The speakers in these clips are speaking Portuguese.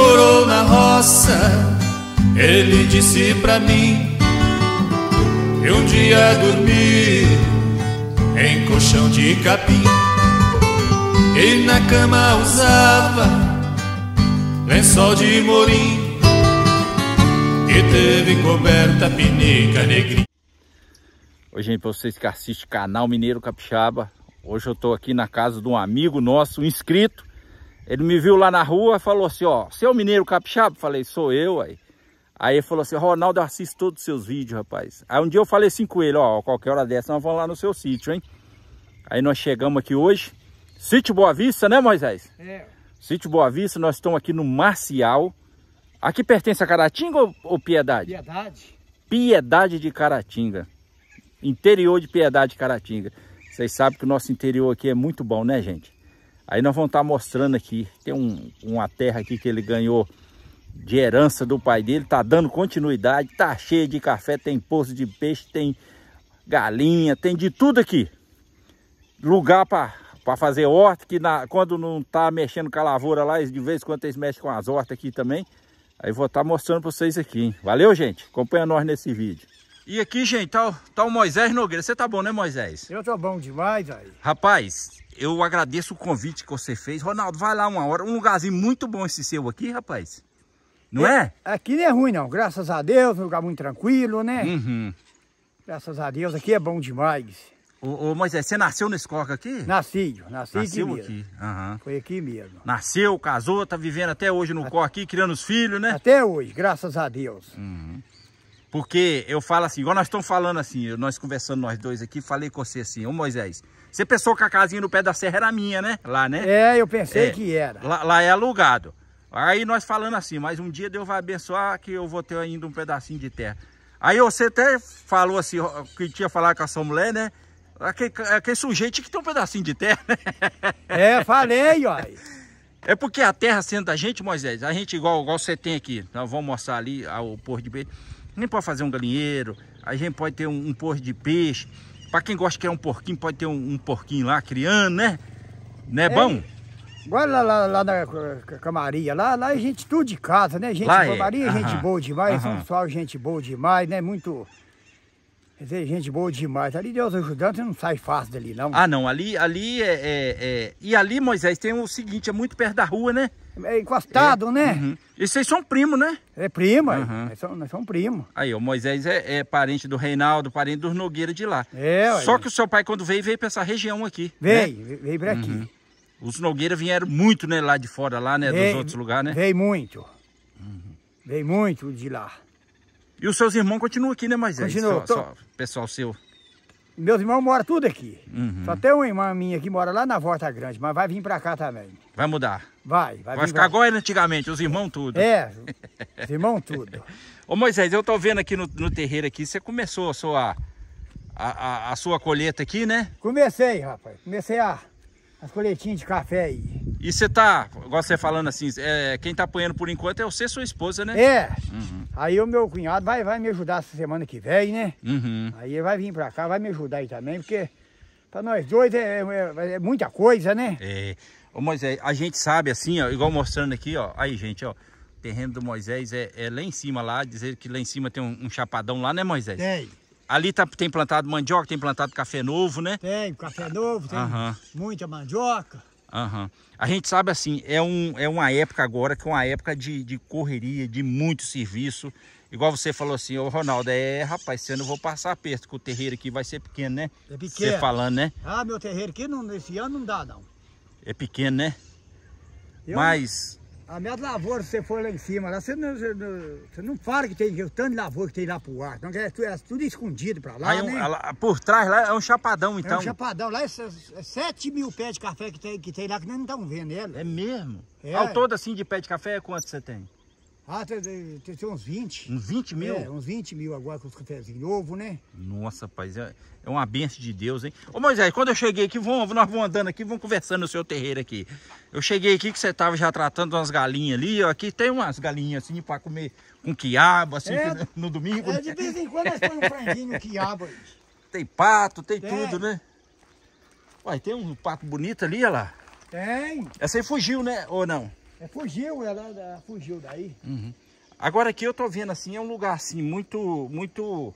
morou na roça, ele disse pra mim E um dia dormi em colchão de capim e na cama usava lençol de morim e teve coberta pinica negrinha. Oi gente, vocês que assistem canal Mineiro Capixaba, hoje eu tô aqui na casa de um amigo nosso, um inscrito, ele me viu lá na rua e falou assim, ó, você é o mineiro capixaba? Falei, sou eu, aí. Aí ele falou assim, Ronaldo, eu assisto todos os seus vídeos, rapaz. Aí um dia eu falei assim com ele, ó, qualquer hora dessa nós vamos lá no seu sítio, hein? Aí nós chegamos aqui hoje, sítio Boa Vista, né Moisés? É. Sítio Boa Vista, nós estamos aqui no Marcial. Aqui pertence a Caratinga ou, ou Piedade? Piedade. Piedade de Caratinga. Interior de Piedade de Caratinga. Vocês sabem que o nosso interior aqui é muito bom, né, gente? Aí nós vamos estar tá mostrando aqui. Tem um, uma terra aqui que ele ganhou de herança do pai dele. Tá dando continuidade. Tá cheia de café. Tem poço de peixe. Tem galinha. Tem de tudo aqui. Lugar para fazer horta. Que na, quando não tá mexendo com a lavoura lá. De vez em quando eles mexem com as hortas aqui também. Aí vou estar tá mostrando para vocês aqui. Hein? Valeu, gente. Acompanha nós nesse vídeo. E aqui, gente, tá, tá o Moisés Nogueira. Você tá bom, né, Moisés? Eu tô bom demais aí. Rapaz, eu agradeço o convite que você fez. Ronaldo, vai lá uma hora. Um lugarzinho muito bom esse seu aqui, rapaz. Não é? é? Aqui não é ruim, não. Graças a Deus, um lugar muito tranquilo, né? Uhum. Graças a Deus, aqui é bom demais. Ô, ô Moisés, você nasceu nesse coca aqui? Nasci, nasci nasceu aqui, aqui. Uhum. Foi aqui mesmo. Nasceu, casou, tá vivendo até hoje no a... aqui, criando os filhos, né? Até hoje, graças a Deus. Uhum. Porque eu falo assim, igual nós estamos falando assim, nós conversando nós dois aqui, falei com você assim, ô Moisés, você pensou que a casinha no pé da serra era minha, né? Lá, né? É, eu pensei é, que era. Lá, lá, é alugado. Aí nós falando assim, mas um dia Deus vai abençoar que eu vou ter ainda um pedacinho de terra. Aí você até falou assim, que tinha falado com a sua mulher, né? Aquele, aquele sujeito que tem um pedacinho de terra, né? É, falei, ó. É porque a terra sendo da gente, Moisés, a gente igual, igual você tem aqui, nós então, vamos mostrar ali o Porto de Beira nem pode fazer um galinheiro, a gente pode ter um, um porco de peixe. Para quem gosta de criar um porquinho, pode ter um, um porquinho lá criando, né? Não é, bom? Agora lá, lá, lá, na Camaria, lá, lá é gente tudo de casa, né? Gente, lá Camaria é. é. gente boa demais, uhum. pessoal é gente boa demais, né? Muito dizer, gente boa demais. Ali Deus ajudando, não sai fácil dali, não. Ah, não. Ali, ali é, é, é... E ali, Moisés, tem o seguinte, é muito perto da rua, né? É encostado, é. né? Uhum. E vocês são primo, né? É primo, é. uhum. nós, somos, nós somos primo. Aí, o Moisés é, é, parente do Reinaldo, parente dos Nogueira de lá. É, Só que o seu pai, quando veio, veio pra essa região aqui. Né? Veio, né? veio pra aqui. Uhum. Os Nogueira vieram muito, né, lá de fora, lá, né, veio, dos outros lugares, né? Veio muito. Veio muito de lá. E os seus irmãos continuam aqui, né, Moisés? É continuam. Só, tô... só, pessoal seu. Meus irmãos moram tudo aqui. Uhum. Só tem uma irmã minha que mora lá na Volta Grande, mas vai vir pra cá também. Vai mudar? Vai. Vai, vai ficar igual antigamente, os irmãos tudo. É, os irmãos tudo. Ô Moisés, eu tô vendo aqui no, no terreiro aqui, você começou a sua, a, a, a sua colheita aqui, né? Comecei, rapaz. Comecei a, as colheitinhas de café aí. E você tá, igual você falando assim, é, quem tá apanhando por enquanto é você e sua esposa, né? É. Uhum. Aí o meu cunhado vai, vai me ajudar essa semana que vem, né? Uhum. Aí ele vai vir pra cá, vai me ajudar aí também, porque pra nós dois é, é, é, é muita coisa, né? É. Ô Moisés, a gente sabe assim, ó, igual mostrando aqui, ó. Aí, gente, ó. O terreno do Moisés é, é lá em cima, lá. Dizer que lá em cima tem um, um chapadão lá, né, Moisés? Tem. Ali tá, tem plantado mandioca, tem plantado café novo, né? Tem, café novo, tem uhum. muita mandioca. Uhum. A gente sabe assim, é, um, é uma época agora que é uma época de, de correria, de muito serviço. Igual você falou assim, ô Ronaldo, é rapaz, esse ano eu vou passar perto, que o terreiro aqui vai ser pequeno, né? É pequeno. Você falando, né? Ah, meu terreiro aqui não, esse ano não dá, não. É pequeno, né? Eu... Mas a minha lavoura, se você for lá em cima, lá, você, não, você, não, fala que tem o tanto de lavoura que tem lá pro ar. Não, é, é tudo escondido pra lá. né? ela, por trás lá é um chapadão, então. É um então. chapadão. Lá é, é 7 mil pés de café que tem, que tem lá, que nós não estamos vendo ela. É mesmo? É. Ao todo, assim, de pé de café, é quanto você tem? Ah, tem, tem, tem uns 20. Uns 20 mil? É, uns 20 mil agora com os cafezinhos ovo, né? Nossa, rapaz, é, é uma benção de Deus, hein? Ô Moisés, quando eu cheguei aqui, vamos, nós vamos andando aqui, vamos conversando no seu terreiro aqui. Eu cheguei aqui que você tava já tratando umas galinhas ali, ó, aqui tem umas galinhas assim pra comer com quiabo, assim, é, no domingo. É, de vez em quando nós põe um franguinho quiabo aí. Tem pato, tem, tem, tudo, né? Uai, tem um pato bonito ali, olha lá. Tem. Essa aí fugiu, né? Ou não? É, fugiu, ela, é, ela, né, né, fugiu daí. Uhum. Agora aqui eu tô vendo assim, é um lugar assim muito, muito,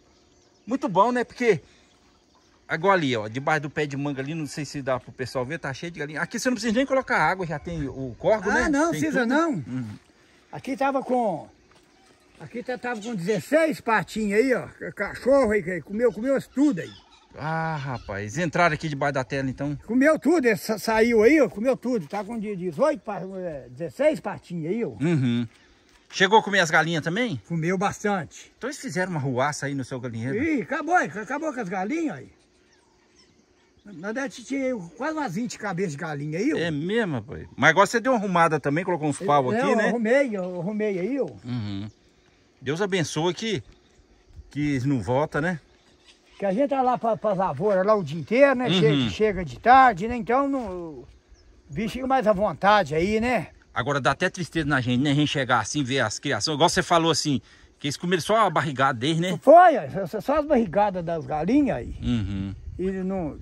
muito bom, né? Porque agora ali, ó, debaixo do pé de manga ali, não sei se dá pro pessoal ver, tá cheio de galinha. Aqui você não precisa nem colocar água, já tem o corgo, ah, né? Ah, não, precisa não. Uhum. Aqui tava com, aqui tá, tava com 16 patinhos aí, ó, cachorro aí, comeu, comeu as tudo aí. Ah, rapaz, entraram aqui debaixo da tela então? Comeu tudo, essa, saiu aí, ó, comeu tudo. Tá com 18, 16 patinhas aí, ó. Uhum. Chegou a comer as galinhas também? Comeu bastante. Então eles fizeram uma ruaça aí no seu galinheiro? Ih, acabou, acabou com as galinhas aí. Na verdade, tinha quase umas 20 cabeças de galinha aí, ó. É mesmo, rapaz. Mas agora você deu uma arrumada também, colocou uns pau aqui, eu né? Eu arrumei, eu arrumei aí, ó. Uhum. Deus abençoe que, que não volta, né? Que a gente tá lá para pra lavoura lá o dia inteiro, né? Uhum. Chega, chega, de tarde, né? Então não, o bicho fica mais à vontade aí, né? Agora dá até tristeza na gente, né? A gente chegar assim, ver as criações. Igual você falou assim, que eles comeram só a barrigada deles, né? Foi, é, só as barrigadas das galinhas aí. Uhum. E não.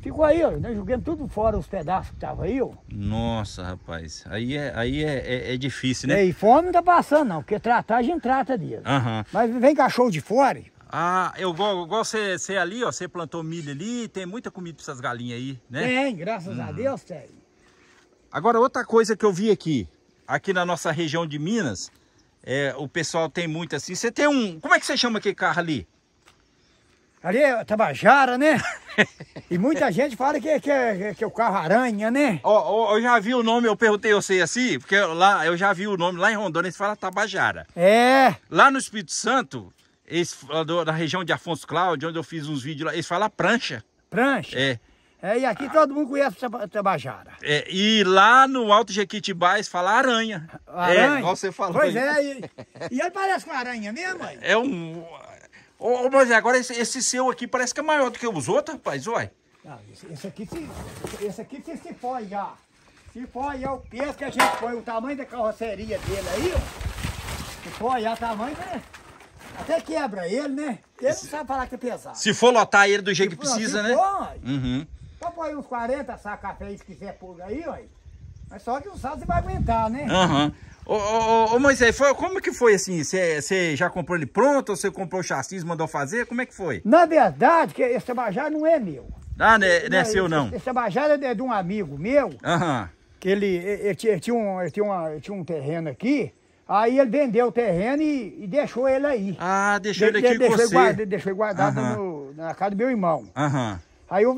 Ficou aí, ó. Nós tudo fora os pedaços que estavam aí, ó. Nossa, rapaz. Aí é, aí é, é, é difícil, né? E fome não tá passando, não, porque tratar a gente trata dele. Uhum. Mas vem cachorro de fora, ah, eu gosto você ali, ó, você plantou milho ali, tem muita comida para essas galinhas aí, né? Tem, graças a uhum. Deus tem. Agora, outra coisa que eu vi aqui, aqui na nossa região de Minas, é, o pessoal tem muito assim, você tem um, como é que você chama aquele carro ali? Ali é Tabajara, né? e muita gente fala que, que, é, que é o carro aranha, né? Ó, eu já vi o nome, eu perguntei a você assim, porque lá, eu já vi o nome lá em Rondônia, eles fala Tabajara. É. Lá no Espírito Santo, eles, da região de Afonso Cláudio, onde eu fiz uns vídeos lá, eles falam prancha. Prancha? É. É, e aqui ah. todo mundo conhece Tabajara. É, e lá no Alto Jequitibá eles falam aranha. Aranha? É, igual você falou. Pois é, e, e, ele parece com aranha mesmo, mãe? É um... Ô, mas agora esse, esse, seu aqui parece que é maior do que os outros, rapaz, uai. Não, ah, esse, esse, aqui se, esse aqui se, se foi já. Se foi é o peso que a gente põe, o tamanho da carroceria dele aí, ó. Se foi já, é tamanho... Né? Até quebra ele, né? Ele Esse... não sabe falar que é pesado. Se for lotar ele do jeito se que assim, precisa, né? For, uhum. Só então põe uns 40 sacos café se quiser por aí, ó. Mas só que o saldo você vai aguentar, né? Aham. Uhum. Ô, ô, ô, ô, Moisés, foi, como que foi assim? Você já comprou ele pronto? Ou você comprou o chassi e mandou fazer? Como é que foi? Na verdade, que esse abajá não é meu. Ah, não, né, não é seu, não? Esse, esse é, é de um amigo meu. Aham. Uhum. Que ele, ele, ele, tinha um, ele, tinha uma, ele tinha um terreno aqui. Aí ele vendeu o terreno e, e deixou ele aí. Ah, deixou ele aqui de, com deixou você. Guarda, deixou ele guardado no, na casa do meu irmão. Uhum. Aí o,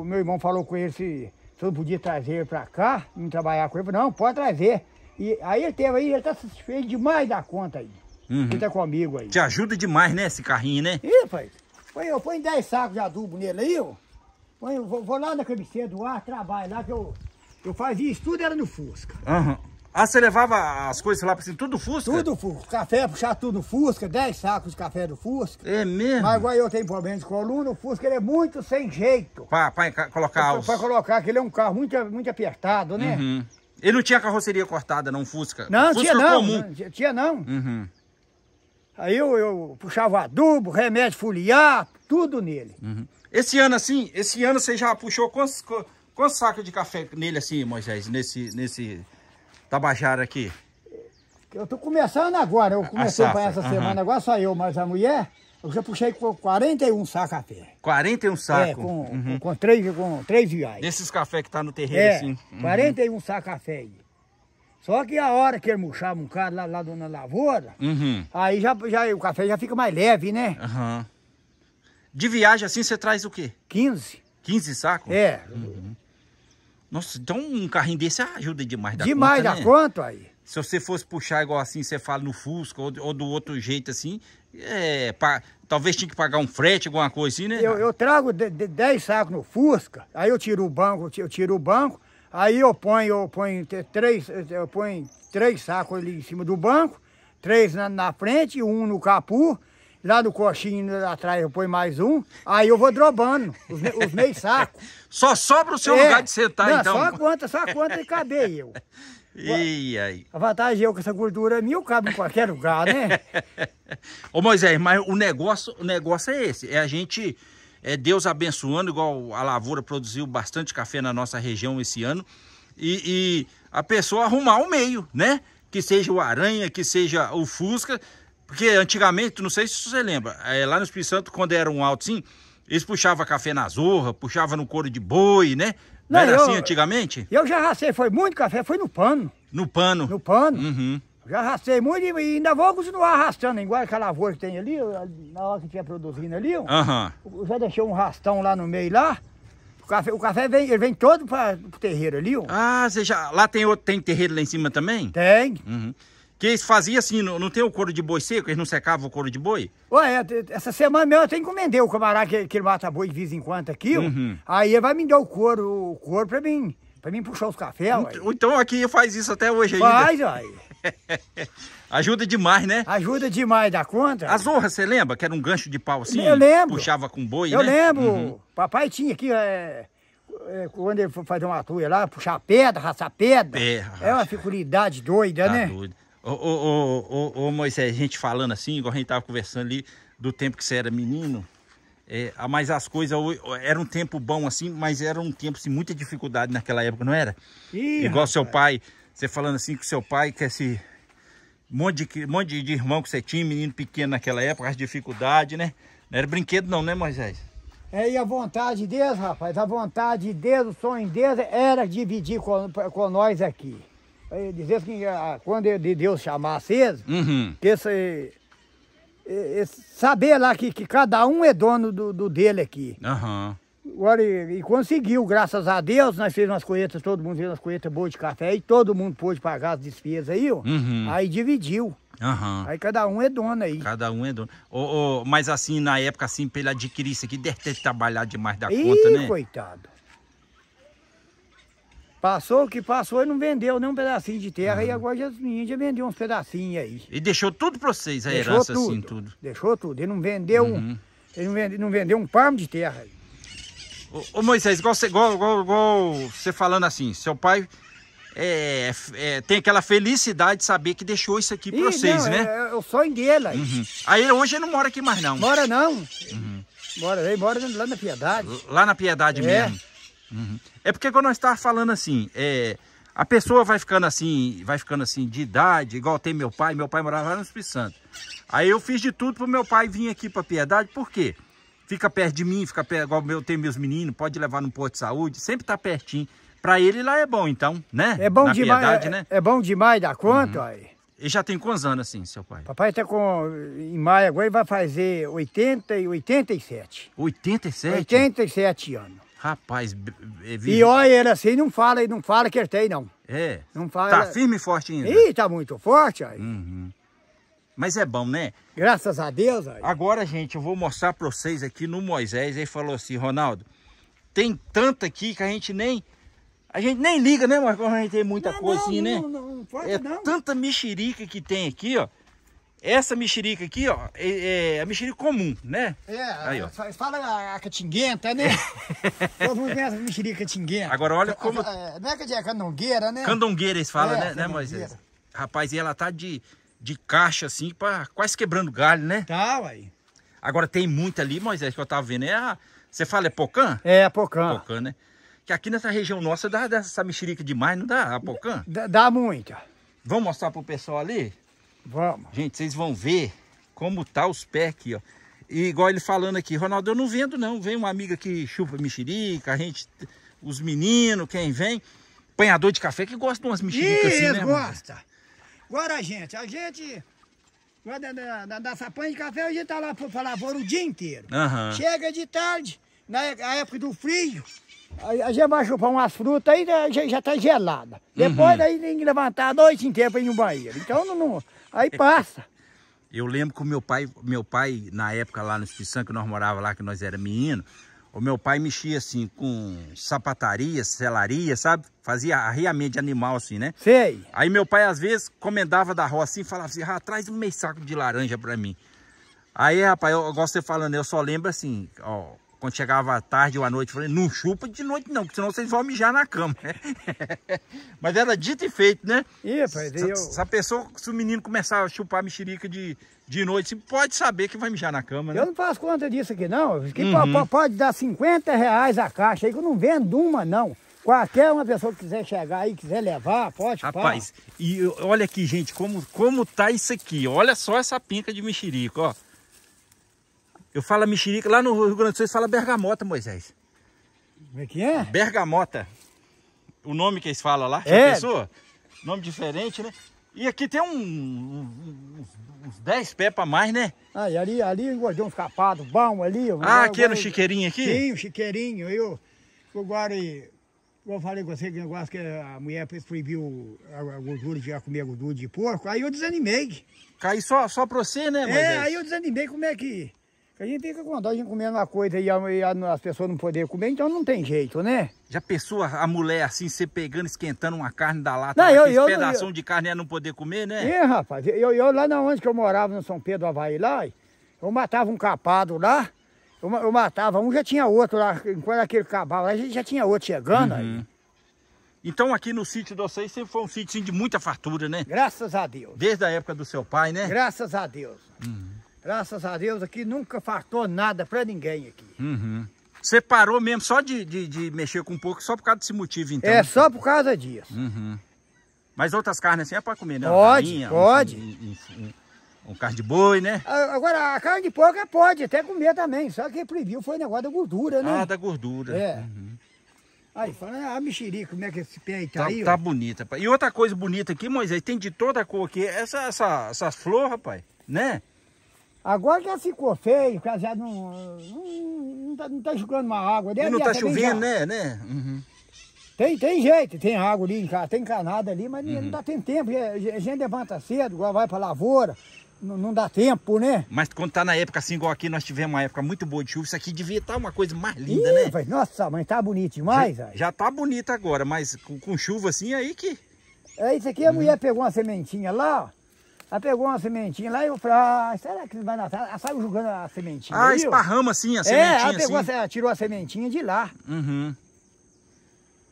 o, meu irmão falou com ele se, se eu não podia trazer ele pra cá, não trabalhar com ele. Não, pode trazer. E aí ele teve aí, ele tá satisfeito demais da conta aí. Uhum. Ele tá comigo aí. Te ajuda demais, né, esse carrinho, né? Ih, pai. Põe, eu põe 10 sacos de adubo nele aí, ó. Põe, eu vou, vou lá na cabeceira do ar, trabalho lá, que eu, eu fazia isso tudo, era no Fusca. Aham. Uhum. Ah, você levava as coisas lá pra cima, tudo Fusca? Tudo Fusca. Café, puxar tudo Fusca, 10 sacos de café do Fusca. É mesmo? Mas agora eu tenho problema de coluna, o Fusca ele é muito sem jeito. Pra, pra colocar pra, os... Pra colocar, que ele é um carro muito, muito apertado, né? Uhum. Ele não tinha carroceria cortada, não, Fusca? Não, Fusca tinha não, comum. não. Tinha não. Uhum. Aí eu, eu, puxava adubo, remédio foliar, tudo nele. Uhum. Esse ano assim, esse ano você já puxou quantos, quantos sacos de café nele assim, Moisés? Nesse, nesse Tabajara aqui? Eu tô começando agora, eu comecei a, a apanhar essa uhum. semana, agora só eu, mas a mulher, eu já puxei com 41 sacos a café. 41 sacos? É, com, uhum. com, três, com três viagens. Desses cafés que tá no terreno, é, assim? Uhum. 41 sacos a café aí. Só que a hora que ele murchava um cara lá, lá na lavoura, uhum. aí já, já, o café já fica mais leve, né? Uhum. De viagem assim, você traz o quê? 15. 15 sacos? É. Uhum. Nossa, então um carrinho desse ajuda demais da demais conta, Demais da né? conta, aí. Se você fosse puxar igual assim, você fala no Fusca ou, ou do outro jeito assim, é, pra, talvez tinha que pagar um frete, alguma coisa assim, né? Eu, eu trago 10 sacos no Fusca, aí eu tiro o banco, eu tiro o banco, aí eu ponho, eu ponho três, eu ponho três sacos ali em cima do banco, três na, na frente, um no capô, Lá no coxinho né, atrás eu ponho mais um, aí eu vou drobando os, me, os sacos. Só sobra o seu é. lugar de sentar, Não, então. Só a conta, só a conta e caber eu? E aí? A vantagem é eu que essa gordura é minha, eu cabo em qualquer lugar, né? Ô Moisés, mas o negócio, o negócio é esse, é a gente, é Deus abençoando, igual a lavoura produziu bastante café na nossa região esse ano, e, e a pessoa arrumar o meio, né? Que seja o Aranha, que seja o Fusca, porque antigamente, não sei se você lembra, é, lá no Espírito Santo, quando era um alto sim, eles puxavam café na zorra, puxavam no couro de boi, né? Não, não era eu, assim antigamente? Eu já racei, foi muito café, foi no pano. No pano? No pano. Uhum. Já arrastei muito e ainda vou continuar arrastando, igual aquela lavoura que tem ali, na hora que estiver produzindo ali. Uhum. Eu já deixei um rastão lá no meio lá. O café, o café vem, ele vem todo para o terreiro ali. Ó. Ah, você já, lá tem, outro, tem terreiro lá em cima também? Tem. Uhum. Que eles faziam assim, não, não tem o couro de boi seco? Eles não secavam o couro de boi? Ué, é, essa semana mesmo eu até encomendei o camarada que, que ele mata boi de vez em quando aqui. Uhum. Aí ele vai me dar o couro, o couro pra mim, pra mim puxar os cafés. Então, então aqui faz isso até hoje faz, Faz, ué. Ajuda demais, né? Ajuda demais da conta. As zorra, você lembra? Que era um gancho de pau assim? Eu lembro. Puxava com boi, eu né? Eu lembro. Uhum. Papai tinha aqui... É, é quando ele foi fazer uma atuia lá, puxar pedra, raçar pedra. É, é uma dificuldade doida, tá né? Doido. Ô, ô, ô, ô, Moisés, a gente falando assim, igual a gente tava conversando ali, do tempo que você era menino, é, mas as coisas, era um tempo bom assim, mas era um tempo assim, muita dificuldade naquela época, não era? Ih, igual rapaz. seu pai, você falando assim com seu pai que esse monte, de, monte de irmão que você tinha, menino pequeno naquela época, as dificuldades, né? Não era brinquedo não, né, Moisés? É, e a vontade de Deus, rapaz, a vontade de Deus, o sonho de Deus era dividir com, com nós aqui. Dizer que assim, ah, quando de Deus chamasse vocês, uhum. esse, esse, saber lá que, que cada um é dono do, do dele aqui. Uhum. Agora, e, e, conseguiu, graças a Deus, nós fizemos umas colheitas, todo mundo fez umas colheitas boas de café e todo mundo pôde pagar as despesas aí, ó. Uhum. Aí dividiu. Uhum. Aí cada um é dono aí. Cada um é dono. Oh, oh, mas assim, na época, assim, pra ele adquirir isso aqui, deve ter trabalhado demais da Ih, conta, né? coitado. Passou o que passou e não vendeu nem um pedacinho de terra. E ah. agora Jesus já vendeu uns pedacinhos aí. E deixou tudo para vocês, a deixou herança assim, tudo, assim, tudo? Deixou tudo. Ele não vendeu, uhum. um, ele não vendeu, não vendeu um palmo de terra. Ô, ô Moisés, igual você, igual, igual, igual você falando assim, seu pai é, é, tem aquela felicidade de saber que deixou isso aqui para vocês, não, né? É, é o sonho dele. Aí. Uhum. aí hoje ele não mora aqui mais não? Mora não. Uhum. Mora, ele mora lá na Piedade. Lá na Piedade é. mesmo. Uhum. É porque quando nós estávamos falando assim, é, a pessoa vai ficando assim, vai ficando assim de idade, igual tem meu pai, meu pai morava lá no Espírito Santo. Aí eu fiz de tudo para meu pai vir aqui para Piedade, por quê? Fica perto de mim, fica perto, igual eu tenho meus meninos, pode levar no posto de saúde, sempre tá pertinho. Para ele lá é bom então, né? É bom Na demais, Piedade, é, né? é bom demais da conta, uhum. aí. E já tem quantos anos assim, seu pai? Papai tá com. Em maio agora ele vai fazer 80 e 87. 87? 87 anos. Rapaz, é E olha ele assim, não fala, não fala que ele tem, não. É. Não fala. Tá firme e forte ainda. Ih, tá muito forte aí. Uhum. Mas é bom, né? Graças a Deus. Aí. Agora, gente, eu vou mostrar pra vocês aqui no Moisés. Ele falou assim, Ronaldo, tem tanta aqui que a gente nem... A gente nem liga, né, Marcos A gente tem muita não, coisa assim, não, né? Não, não, não pode é não. tanta mexerica que tem aqui, ó. Essa mexerica aqui, ó, é, é a mexerica comum, né? É, aí, ó. fala a, a catinguenta, né? Todo mundo conhece a mexerica catinguenta. Agora olha como... A, a, é, não é que é candongueira, né? Candongueira eles falam, é, né, né, Moisés? Rapaz, e ela tá de, de caixa assim, pra, quase quebrando galho, né? Tá, uai. Agora tem muita ali, Moisés, que eu tava vendo, é a... Você fala é pocã? É, a pocã. Pocã, né? Que aqui nessa região nossa dá dessa mexerica demais, não dá a pocã? Dá, dá muita. Vamos mostrar pro pessoal ali? Vamos. Gente, vocês vão ver como tá os pés aqui, ó. E igual ele falando aqui, Ronaldo, eu não vendo não. Vem uma amiga que chupa mexerica, a gente, os meninos, quem vem. Apanhador de café que gosta de umas mexericas assim, né? gosta. Mano? Agora, gente, a gente... Da, da, da, da de café, a gente tá lá pra lavoura o dia inteiro. Uhum. Chega de tarde, na época do frio, a gente vai chupar umas frutas aí, já, já tá gelada. Uhum. Depois uhum. tem que levantar a noite inteira para ir no banheiro. Então não, não, Aí passa. Eu lembro que o meu pai, meu pai, na época lá no Espírito Santo, que nós morava lá, que nós era menino, o meu pai mexia assim com sapataria, selaria, sabe? Fazia arriamento de animal assim, né? Sei. Aí meu pai às vezes comendava da roça assim e falava assim, ah, traz um meio saco de laranja pra mim. Aí, rapaz, eu, eu gosto de você falando, eu só lembro assim, ó, quando chegava à tarde ou à noite, falei, não chupa de noite não, porque senão vocês vão mijar na cama. Mas era dito e feito, né? Ih, rapaz, se, eu... se a pessoa, se o menino começar a chupar mexerica de, de noite, você pode saber que vai mijar na cama, né? Eu não faço conta disso aqui não, que uhum. pode dar 50 reais a caixa aí, que eu não vendo uma não. Qualquer uma pessoa que quiser chegar aí, quiser levar, pode. Rapaz, e olha aqui, gente, como, como tá isso aqui. Olha só essa pinca de mexerica, ó. Eu falo mexerica, lá no Rio Grande do Sul fala bergamota, Moisés. Como é que é? Bergamota. O nome que eles falam lá, é. pessoa. Nome diferente, né? E aqui tem um, um, uns, 10 pés para mais, né? Ah, e ali, ali eu guardei uns capados bom ali. ah, aqui é no chiqueirinho aqui? Sim, o chiqueirinho. Eu, agora, Eu falei com você que negócio que a mulher proibiu a gordura de comer gordura de porco, aí eu desanimei. Caiu só, só pra você, né, é, Moisés? É, aí eu desanimei, como é que... A gente fica com dor de comer uma coisa e, as pessoas não poderem comer, então não tem jeito, né? Já pessoa, a mulher assim, você pegando, esquentando uma carne da lata, não, eu, eu, pedaço eu, de carne né, não poder comer, né? É, rapaz. Eu, eu lá na onde que eu morava, no São Pedro Havaí, lá, eu matava um capado lá, eu, eu matava um, já tinha outro lá, enquanto aquele cavalo lá, já tinha outro chegando uhum. aí. Então aqui no sítio de vocês sempre foi um sítio de muita fartura, né? Graças a Deus. Desde a época do seu pai, né? Graças a Deus. Uhum. Graças a Deus aqui nunca faltou nada para ninguém aqui. Uhum. Você parou mesmo só de, de, de, mexer com um pouco, só por causa desse motivo, então? É, só por causa disso. Uhum. Mas outras carnes assim é para comer, né? Pode, pode. Um, um, um, um, carne de boi, né? Agora, a carne de porco é pode até comer também, só que previu foi o negócio da gordura, né? Ah, da gordura. É. Uhum. Aí, fala, a ah, mexerica, como é que esse pé aí tá, tá aí? Tá ó. bonita. E outra coisa bonita aqui, Moisés, tem de toda a cor aqui. Essa, essa, essas flores, rapaz, né? Agora já ficou feio, porque já não, não, não, tá, não tá jogando uma água. Deve e não tá chovendo, já. né? né? Uhum. Tem, tem jeito, tem água ali, tem canada ali, mas uhum. não dá tem tempo. A gente levanta cedo, vai pra lavoura. Não, não, dá tempo, né? Mas quando tá na época assim, igual aqui, nós tivemos uma época muito boa de chuva, isso aqui devia estar tá uma coisa mais linda, Ih, né? Mas, nossa, mas tá bonito demais, já, já tá bonito agora, mas com, com, chuva assim aí que... É, isso aqui a uhum. mulher pegou uma sementinha lá, Aí pegou uma sementinha lá e eu falei, ah, será que vai nascer? Ela saiu jogando a sementinha. Ah, esparrama assim a é, sementinha. É, ela, pegou assim. ela tirou a sementinha de lá. Uhum.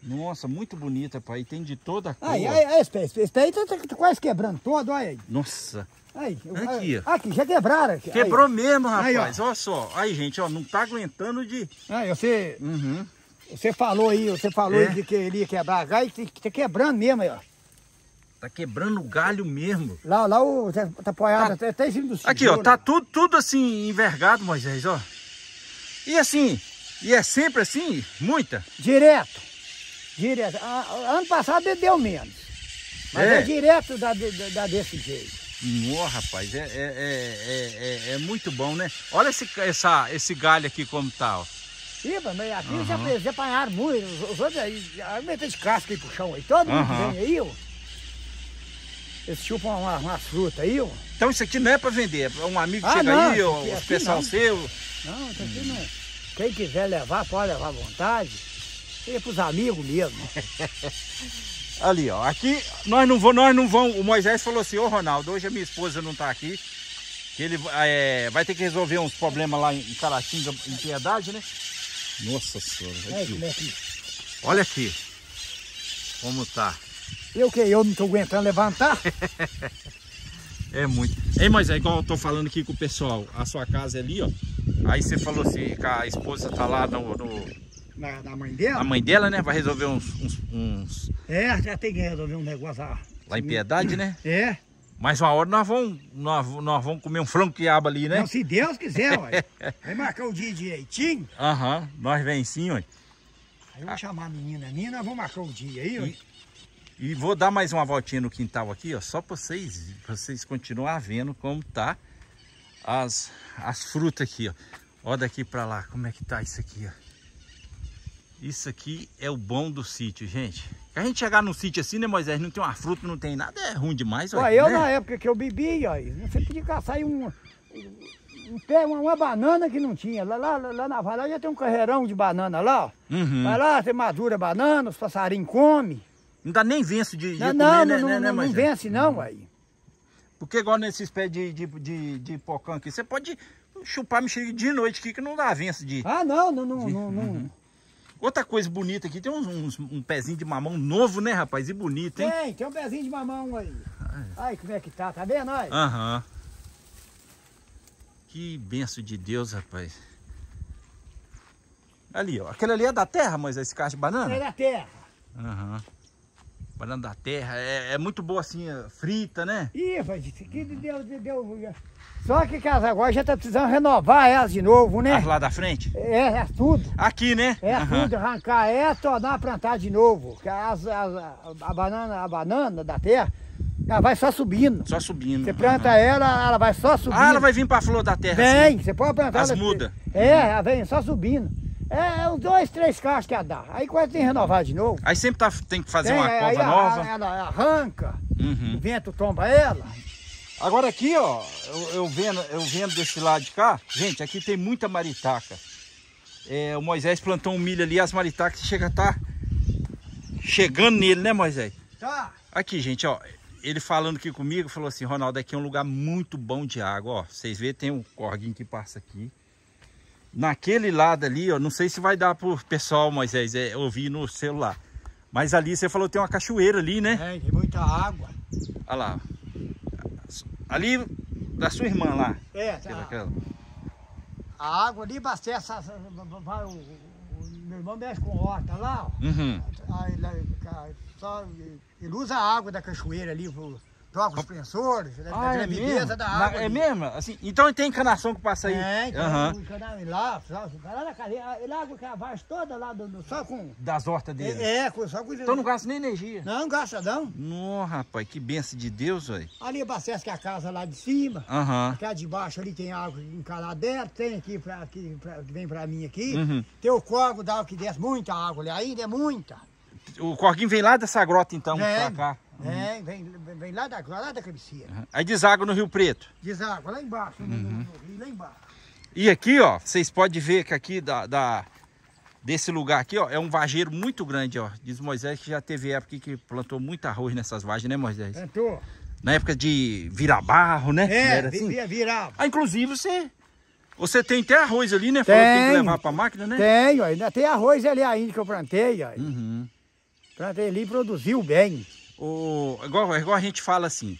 Nossa, muito bonita, pai. Tem de toda a cor. Aí, aí, aí esse pé, aí tá, tá quase quebrando todo, olha aí. Nossa. Aí, aqui, ó. Aqui, já quebraram. Aqui. Quebrou aí. mesmo, rapaz. olha só. Aí, gente, ó, não tá aguentando de... Aí, você... Uhum. Você falou aí, você falou é. aí de que ele ia quebrar. Aí, tá quebrando mesmo aí, ó. Tá quebrando o galho mesmo. Lá, lá o, tá apoiado tá, até em cima do sítio. Aqui, ó, tá né? tudo, tudo assim envergado, Moisés, ó. E assim, e é sempre assim? Muita? Direto. Direto. Ah, ano passado deu menos. Mas é, é direto da, da, da, desse jeito. Não, rapaz, é é é, é, é, é, muito bom, né? Olha esse, essa, esse galho aqui como tá, ó. Sim, mas aqui uhum. já, já apanharam muito. Os, outros aí, meter de casca aí pro chão aí. Todo uhum. mundo vem aí, ó. Eles chupam umas uma frutas aí, ó. Então isso aqui não é para vender, é um amigo ah, chega não, aí, ó, o é pessoal assim, não. seu. Não, isso aqui não é. Quem quiser levar, pode levar à vontade. E para os amigos mesmo. ali, ó. Aqui nós não vamos, nós não vamos. O Moisés falou assim, ô Ronaldo, hoje a minha esposa não está aqui. Que ele é, vai ter que resolver uns problemas lá em Caratinga, em Piedade, né? Nossa senhora, é aqui. Olha aqui. Como tá. Eu que eu não estou aguentando levantar. é muito. Ei, mas é igual eu tô falando aqui com o pessoal, a sua casa é ali, ó. Aí você falou assim, que a esposa tá lá no... no... Na, na, mãe dela? A mãe dela, né? Vai resolver uns... uns, uns... É, já tem que resolver um negócio lá. Lá em Piedade, né? É. Mas uma hora nós vamos, nós, nós vamos comer um frango quiabo ali, né? Não, se Deus quiser, ué. Vai marcar o dia direitinho. Aham, uhum, nós vem sim, ué. Aí eu vou ah. chamar a menina minha, nós vamos marcar o dia aí, ué. E vou dar mais uma voltinha no quintal aqui, ó, só para vocês, pra vocês continuar vendo como tá as, as frutas aqui, ó. Ó daqui para lá, como é que tá isso aqui, ó. Isso aqui é o bom do sítio, gente. A gente chegar num sítio assim, né, Moisés? Não tem uma fruta, não tem nada, é ruim demais, ó. Eu, né? na época que eu bebi ó, você podia caçar aí um, um pé, uma, uma, banana que não tinha. Lá, lá, lá na vala já tem um carreirão de banana lá, ó. Uhum. Vai lá, tem madura banana, os passarinhos comem. Não dá tá nem vence de, de não, comer, não, né, não, né, não, né, não vence não, uhum. aí. Porque igual nesses pés de, de, de, de pocã aqui, você pode chupar mexerica de noite aqui que não dá vence de... Ah, não, não, não, de... não, não. Uhum. Outra coisa bonita aqui, tem uns, uns, um pezinho de mamão novo, né, rapaz? E bonito, hein? Tem, tem um pezinho de mamão aí. Ai, como é que tá, tá vendo, aí? Aham. Uhum. Que benção de Deus, rapaz. Ali, ó. Aquele ali é da terra, mas é esse cacho de banana? É da terra. Aham. Uhum. Banana da terra, é, é muito boa assim, é, frita, né? Ih, mas que Deus deu, Só que casa agora já tá precisando renovar elas de novo, né? As lá da frente? É, é tudo. Aqui, né? É uhum. tudo, arrancar, é tornar a plantar de novo. As, as, a, banana, a banana da terra, ela vai só subindo. Só subindo. Você planta uhum. ela, ela vai só subindo. Ah, ela vai vir pra flor da terra Vem, assim. você pode plantar. As ela muda. É, ela vem só subindo. É, uns dois, três carros que ia dar. Aí quase tem que renovar de novo. Aí sempre tá, tem que fazer tem, uma cova aí nova. A, ela arranca, uhum. o vento tomba ela. Agora aqui, ó, eu, eu, vendo, eu vendo desse lado de cá, gente, aqui tem muita maritaca. É, o Moisés plantou um milho ali, as maritacas chega a tá chegando nele, né, Moisés? Tá. Aqui, gente, ó, ele falando aqui comigo, falou assim, Ronaldo, aqui é um lugar muito bom de água, ó. Vocês vêem, tem um corguinho que passa aqui naquele lado ali, ó, não sei se vai dar pro pessoal, Moisés, é, ouvir no celular. Mas ali você falou tem uma cachoeira ali, né? É, tem muita água. Olha lá. Ali da sua irmã lá. É, é tá. A água ali abastece. essa o, o, meu irmão mexe com horta lá. Ó. Uhum. Aí, ele, ele usa a água da cachoeira ali. Troca os prensores, né? ah, é da água. é mesmo? Assim, então tem encanação que passa aí? É, então uhum. encanamento lá, lá na cadeia, ele água que abaixa toda lá, do, só com... Das hortas dele? É, é só com... Então não gasta nem energia? Não, gasta não. Nossa, rapaz, que benção de Deus, velho. Ali abastece que a casa lá de cima, uhum. aquela de baixo ali tem água encalada dentro, tem aqui, pra, aqui pra, que vem pra mim aqui, uhum. tem o corgo da água que desce muita água ali, ainda é muita. O corguinho vem lá dessa grota então, é. pra cá? Uhum. É, vem, vem lá, da, lá da cabeceira. Uhum. Aí deságua no Rio Preto. Deságua lá embaixo, uhum. rio, lá embaixo. E aqui, ó, vocês podem ver que aqui da, da, desse lugar aqui, ó, é um vageiro muito grande, ó. Diz Moisés que já teve época que plantou muito arroz nessas vagens, né, Moisés? Plantou. Na época de virabarro, né? É, Era assim. virava. Ah, inclusive você você tem até arroz ali, né? Tem. tem que levar pra máquina, né? Tenho, ainda tem arroz ali ainda que eu plantei, ó. Uhum. Plantei ali e produziu bem o, igual, é igual a gente fala assim,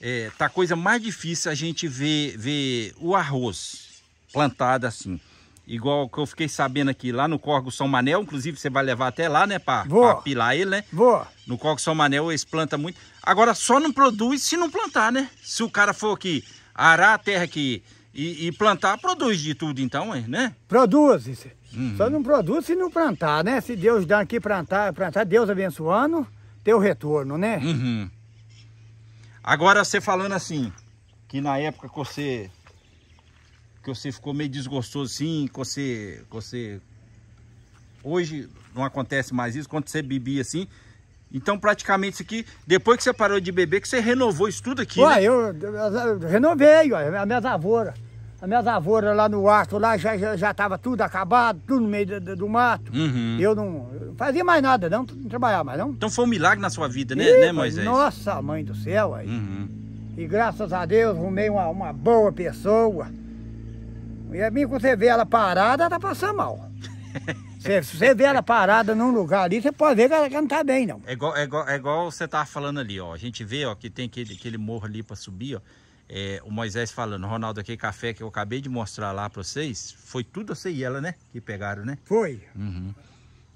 é, tá coisa mais difícil a gente ver, ver o arroz plantado assim. Igual que eu fiquei sabendo aqui, lá no Corgo São Manel, inclusive você vai levar até lá, né, para pilar ele, né? Vou. No Corgo São Manel eles plantam muito. Agora só não produz se não plantar, né? Se o cara for aqui arar a terra aqui e, e plantar, produz de tudo então, né? Produz, isso. Uhum. Só não produz se não plantar, né? Se Deus dá aqui plantar, plantar, Deus abençoando ter o retorno, né? Uhum. Agora você falando assim, que na época que você que você ficou meio desgostoso assim, que você, que você hoje não acontece mais isso, quando você bebia assim, então praticamente isso aqui, depois que você parou de beber, que você renovou isso tudo aqui, Ué, né? eu, eu, eu renovei, ó, a minha lavoura. As minhas lavouras lá no Astro, lá já estava já, já tudo acabado, tudo no meio do, do, mato. Uhum. Eu não fazia mais nada, não, não trabalhava mais não. Então foi um milagre na sua vida, né, e, né Moisés? Nossa, mãe do céu aí. Uhum. E graças a Deus arrumei uma, uma boa pessoa. E a mim, quando você vê ela parada, ela tá passando mal. Se você vê ela parada num lugar ali, você pode ver que ela não tá bem, não. É igual, é igual, é igual você tava falando ali, ó. A gente vê, ó, que tem aquele, aquele morro ali para subir, ó é, o Moisés falando, Ronaldo, aquele café que eu acabei de mostrar lá para vocês, foi tudo você e ela, né? Que pegaram, né? Foi. Uhum.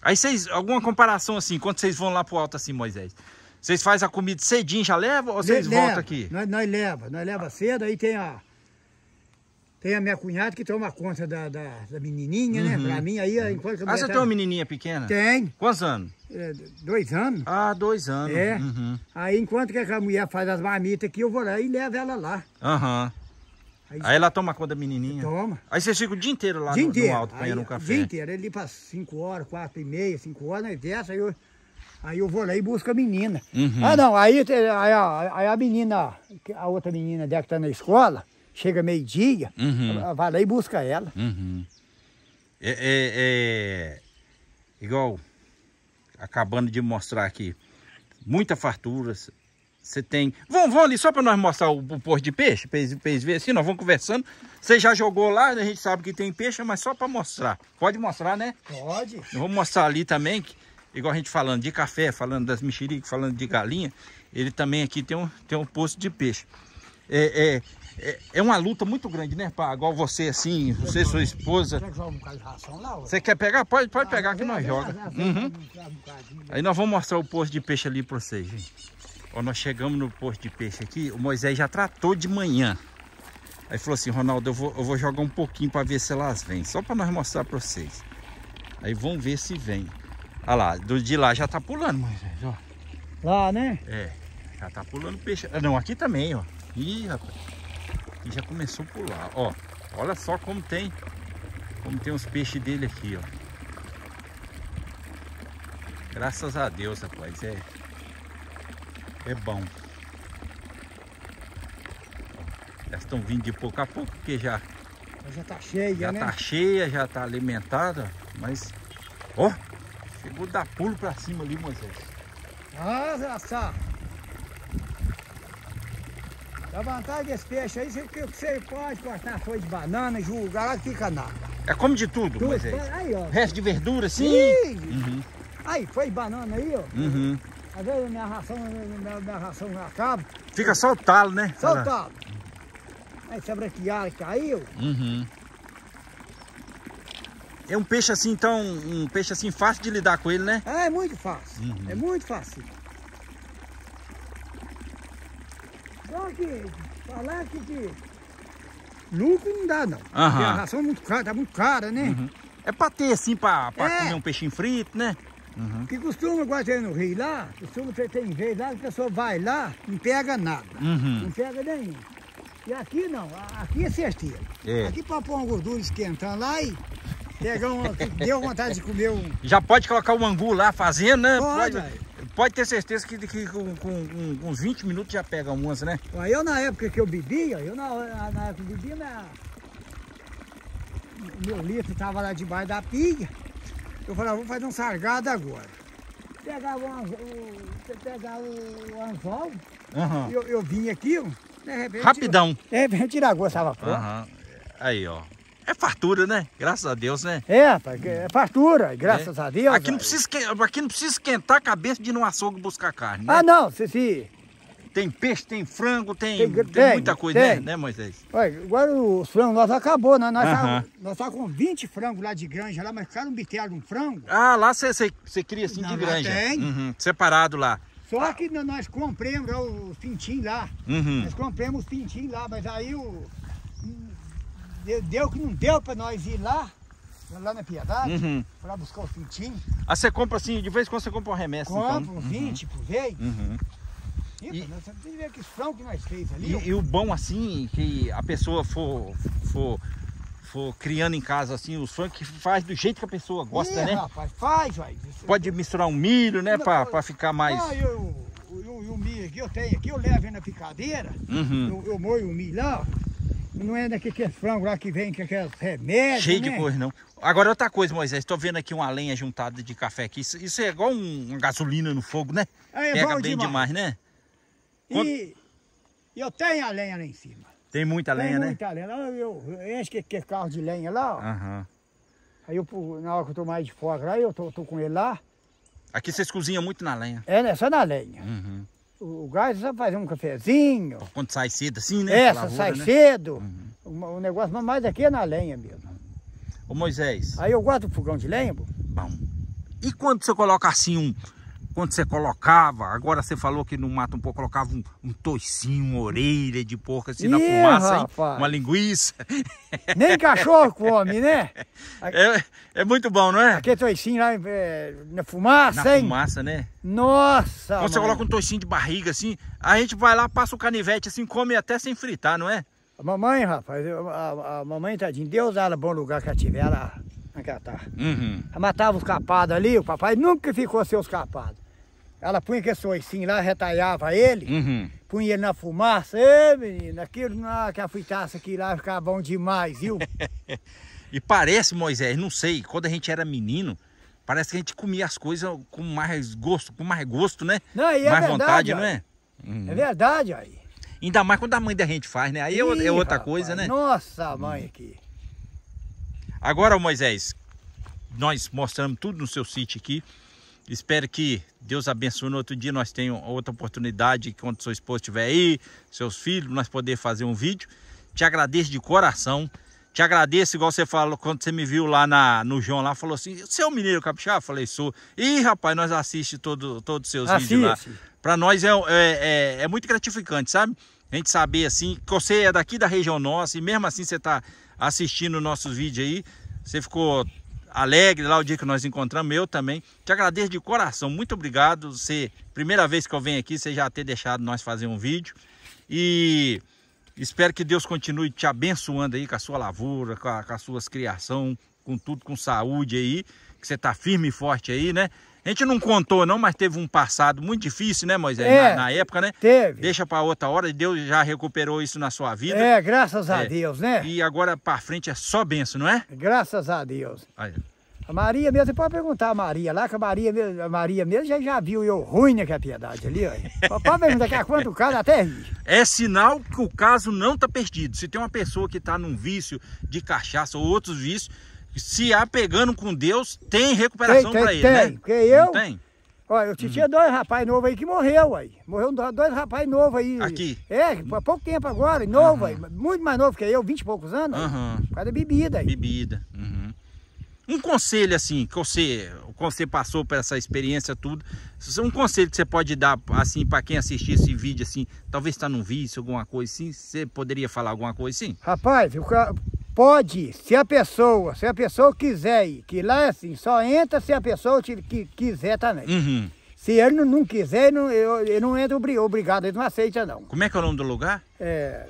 Aí vocês, alguma comparação assim, quando vocês vão lá pro alto assim, Moisés? Vocês fazem a comida cedinho, já leva ou vocês leva, voltam aqui? Nós, nós leva, nós leva cedo, aí tem a, tem a minha cunhada que toma conta da, da, da menininha, né? uhum. né? Pra mim, aí uhum. enquanto... Ah, você tá... tem uma menininha pequena? Tem. Quantos anos? É, dois anos. Ah, dois anos. É. Uhum. Aí enquanto que a mulher faz as marmitas aqui, eu vou lá e levo ela lá. Aham. Uhum. Aí, aí, ela toma conta da menininha? Toma. Aí você fica o dia inteiro lá dia no, inteiro. no alto, apanhando um café? O dia inteiro. Ele para cinco horas, quatro e meia, cinco horas, nós né? desce, aí eu, aí eu vou lá e busco a menina. Uhum. Ah, não, aí, aí, aí, a menina, a outra menina dela que tá na escola, chega meio-dia, uhum. vai lá e busca ela. Uhum. É, é, é, igual acabando de mostrar aqui, muita fartura. Você tem. Vão, ali só para nós mostrar o, o de peixe, para eles verem assim, nós vamos conversando. Você já jogou lá, a gente sabe que tem peixe, mas só para mostrar. Pode mostrar, né? Pode. Eu vou mostrar ali também, que, igual a gente falando de café, falando das mexericas, falando de galinha, ele também aqui tem um, tem um poço de peixe. É, é, é, é uma luta muito grande, né, pá? Igual você, assim, você e sua esposa. Quer jogar um bocado de ração lá? Você quer pegar? Pode, pode ah, pegar que nós joga. Uhum. Aí nós vamos mostrar o posto de peixe ali pra vocês, gente. Ó, nós chegamos no posto de peixe aqui, o Moisés já tratou de manhã. Aí falou assim, Ronaldo, eu vou, eu vou jogar um pouquinho para ver se elas vêm. Só para nós mostrar para vocês. Aí vamos ver se vem. Olha lá, do, de lá já tá pulando, Moisés, ó. Lá, né? É, já tá pulando peixe. Ah, não, aqui também, ó. Ih, rapaz já começou a pular, ó. Olha só como tem, como tem os peixes dele aqui, ó. Graças a Deus, rapaz, é, é bom. Elas estão vindo de pouco a pouco, porque já... Já tá cheia, já né? Já tá cheia, já tá alimentada, mas... Ó, chegou a dar pulo pra cima ali, Moisés. Ah, essa... A vantagem desse peixe aí, você pode cortar folha de banana, julgar, lá fica nada. É come de tudo, tudo é Aí, ó. Resto de verdura, sim. Uhum. Aí, foi de banana aí, ó. Uhum. Às vezes a minha ração, minha, minha ração acaba. Fica só o talo, né? Só o talo. Aí essa branquiária caiu. Uhum. É um peixe assim, então, um peixe assim fácil de lidar com ele, né? É, é muito fácil. Uhum. É muito fácil. falar que, falar que, que lucro não dá não. Porque a ração é muito cara, tá muito cara, né? Uhum. É pra ter assim, pra, pra é. comer um peixinho frito, né? Uhum. Que costuma, quase no rio lá, costuma ter tem vez lá, a pessoa vai lá, não pega nada. Uhum. Não pega nenhum. E aqui não, aqui é certeiro. É. Aqui pra pôr uma gordura esquentando lá e pegar uma. deu vontade de comer um. Já pode colocar o um angu lá fazendo, né? Pode. pode pode ter certeza que, que com, com, com, uns 20 minutos já pega umas, né? Eu na época que eu bebia, eu na, na época que eu bebia, minha... meu litro estava lá debaixo da pilha. Eu falava, ah, vou fazer um sargado agora. Pegava um, o, pegava o anzol, uhum. eu, eu vim aqui, de repente... Rapidão. Eu, de repente, tiragou, estava uhum. Aí, ó. É fartura, né? Graças a Deus, né? É, é fartura, graças é. a Deus. Aqui não, precisa, aqui não precisa esquentar a cabeça de ir no açougue buscar carne, né? Ah, não, se, se... Tem peixe, tem frango, tem, tem, tem, muita coisa, Né, né, Moisés? Olha, agora os frangos nós acabou, né? Nós, uh -huh. nós com 20 frangos lá de granja, lá, mas cada um biteiro um frango. Ah, lá você cria assim não, de granja? Tem. Uhum, separado lá. Só que nós compramos os pintinhos lá. Uhum. Nós compramos os pintinhos lá, mas aí o, deu que não deu para nós ir lá, lá na Piedade, uhum. para buscar os pintinhos. Ah, você compra assim, de vez em quando você compra um remessa, então. Compro então. uns uhum. por vez. Uhum. Epa, e, que ver que frão que nós fez ali. E, e, o bom assim, que a pessoa for, for, for criando em casa assim, o sonho que faz do jeito que a pessoa gosta, Ih, né? rapaz, faz, vai. É pode misturar um milho, né, para ficar mais... Ah, o milho aqui eu tenho aqui, eu levo na picadeira, uhum. eu, eu moio o milho lá, ó. Não é daqueles é frango lá que vem que aqueles remédios. Cheio né? de é? coisa, não. Agora outra coisa, Moisés, estou vendo aqui uma lenha juntada de café aqui. Isso, isso é igual um, uma gasolina no fogo, né? Ah, é, Pega bem demais, demais né? E eu tenho a lenha lá em cima. Tem muita tem lenha, muita né? Muita lenha. Eu, eu que aquele carro de lenha lá, ó. Uhum. Aí eu, na hora que eu tô mais de fora aí eu tô, tô com ele lá. Aqui vocês cozinham muito na lenha. É, né? Só na lenha. Uhum o gás só fazer um cafezinho. Quando sai cedo assim, né? É, Essa lavoura, sai né? cedo. Uhum. O, o negócio mais aqui é na lenha mesmo. Ô Moisés. Aí eu guardo o fogão de lenha. Bom. E quando você coloca assim um, quando você colocava, agora você falou que no mato um pouco colocava um, um toicinho, uma orelha de porco assim Ih, na fumaça, rapaz. uma linguiça. Nem cachorro come, né? É, é muito bom, não é? Aquele toicinho lá é, na fumaça, na hein? Na fumaça, né? Nossa! Quando você coloca um toicinho de barriga assim, a gente vai lá, passa o canivete assim, come até sem fritar, não é? A mamãe, rapaz, a, a mamãe, tadinho, Deus era bom lugar que ela tiver, ela tá. Uhum. Matava os capados ali, o papai nunca ficou sem os capados. Ela punha que soicinho assim lá, retalhava ele, uhum. punha ele na fumaça. Ei, menino, aquilo na, que a aqui lá ficava bom demais, viu? e parece, Moisés, não sei, quando a gente era menino, parece que a gente comia as coisas com mais gosto, com mais gosto, né? Não, é mais verdade, vontade, não é? é? Uhum. É verdade aí. Ainda mais quando a mãe da gente faz, né? Aí Ih, é outra é rapaz, coisa, né? Nossa, uhum. mãe aqui. Agora, Moisés, nós mostramos tudo no seu sítio aqui. Espero que Deus abençoe. No outro dia nós tenhamos outra oportunidade, quando sua esposa estiver aí, seus filhos, nós poder fazer um vídeo. Te agradeço de coração. Te agradeço, igual você falou, quando você me viu lá na, no João, lá, falou assim, você é o mineiro capixaba? Falei, sou. Ih, rapaz, nós assistimos todo, todos os seus Assiste. vídeos lá. Para nós é, é, é, é muito gratificante, sabe? A gente saber, assim, que você é daqui da região nossa e mesmo assim você está assistindo nossos vídeos aí. Você ficou alegre lá o dia que nós encontramos, eu também. Te agradeço de coração, muito obrigado. Você, primeira vez que eu venho aqui, você já ter deixado nós fazer um vídeo. E espero que Deus continue te abençoando aí com a sua lavoura, com, a, com as suas criações, com tudo, com saúde aí. Que você está firme e forte aí, né? A gente não contou, não, mas teve um passado muito difícil, né, Moisés? É, na, na, época, né? Teve. Deixa para outra hora, Deus já recuperou isso na sua vida. É, graças a é. Deus, né? E agora para frente é só benção, não é? Graças a Deus. Aí. A Maria mesmo, você pode perguntar a Maria lá, que a Maria, a Maria mesmo já, já viu eu ruim naquela né, é piedade ali, ó. Pode perguntar que a quanto o caso até ri. É sinal que o caso não está perdido. Se tem uma pessoa que está num vício de cachaça ou outros vícios, se apegando com Deus, tem recuperação para ele, né? tem. né? Que porque eu... tem? Olha, eu tinha uhum. dois rapaz novo aí que morreu aí. Morreu dois rapaz novo aí. Aqui? É, há pouco tempo agora, novo uhum. aí. Muito mais novo que eu, vinte e poucos anos. Uhum. por causa da bebida aí. Bebida. Uhum. Um conselho assim, que você, que você passou por essa experiência tudo, um conselho que você pode dar assim para quem assistir esse vídeo assim, talvez está num vício, alguma coisa assim, você poderia falar alguma coisa assim? Rapaz, o cara pode, se a pessoa, se a pessoa quiser ir, que lá é assim, só entra se a pessoa te, que quiser também. Uhum. Se ele não, não quiser, não, eu, eu não entro obrigado, ele não aceita não. Como é que é o nome do lugar? É,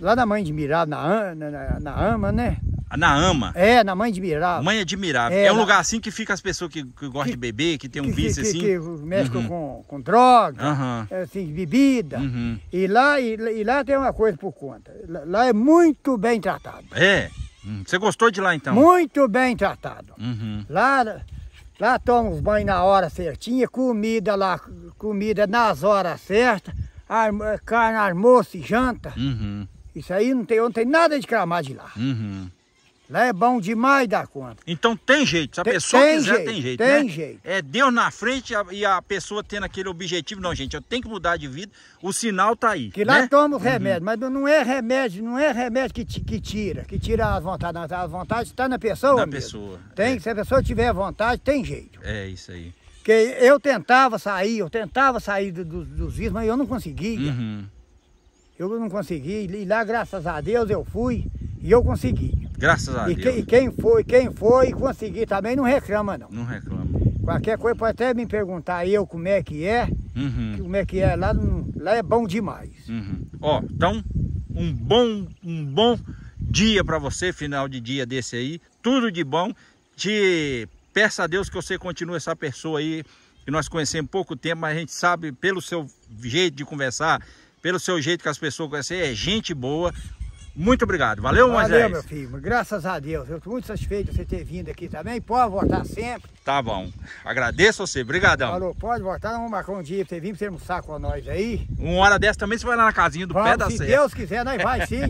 lá na Mãe de Mirá, na, na, na, na AMA, né? Na AMA? É, na Mãe Admirável. Mãe Admirável. É, é um na... lugar assim que fica as pessoas que, que gostam que, de beber, que tem um que, vício que, assim? Que mesclam uhum. com, com droga, uhum. assim, bebida. Uhum. E, lá, e, e, lá tem uma coisa por conta. Lá é muito bem tratado. É? Hum, você gostou de lá então? Muito bem tratado. Uhum. Lá... Lá toma os banhos na hora certinha, comida lá, comida nas horas certas, é, carne, almoço e janta. Uhum. Isso aí não tem, não tem nada de cramar de lá. Uhum. Lá é bom demais da conta. Então tem jeito, se a tem, pessoa tem quiser, jeito, tem jeito. Tem né? jeito. É Deus na frente e a, pessoa tendo aquele objetivo. Não, gente, eu tenho que mudar de vida, o sinal tá aí. Que né? lá toma o uhum. remédio, uhum. mas não é remédio, não é remédio que, que tira, que tira as vontades. As vontades está na pessoa. Na mesmo. pessoa. Tem, é. se a pessoa tiver vontade, tem jeito. É isso aí. Porque eu tentava sair, eu tentava sair do, do, dos vícios, mas eu não conseguia. Uhum. Eu não consegui. E lá, graças a Deus, eu fui e eu consegui. Graças a e Deus. Que, e quem foi, quem foi e conseguir também não reclama não. Não reclama. Qualquer coisa pode até me perguntar eu como é que é, uhum. que como é que é lá, lá é bom demais. Uhum. Ó, então um bom, um bom dia para você, final de dia desse aí, tudo de bom. Te peço a Deus que você continue essa pessoa aí que nós conhecemos pouco tempo, mas a gente sabe pelo seu jeito de conversar, pelo seu jeito que as pessoas conhecem, é gente boa, muito obrigado. Valeu, Moisés. Valeu, meu filho. Graças a Deus. Eu estou muito satisfeito de você ter vindo aqui também. Pode voltar sempre. Tá bom. Agradeço a você. Obrigadão. Falou, pode voltar. Vamos marcar um dia pra você vir para você almoçar com nós aí. Uma hora dessa também você vai lá na casinha do vamos, pé da se Se Deus quiser, nós vai sim.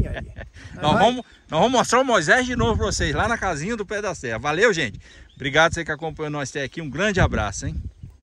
nós, nós vai. Vamos, nós vamos mostrar o Moisés de novo para vocês, lá na casinha do pé da serra. Valeu, gente. Obrigado você que acompanhou nós até aqui. Um grande abraço, hein?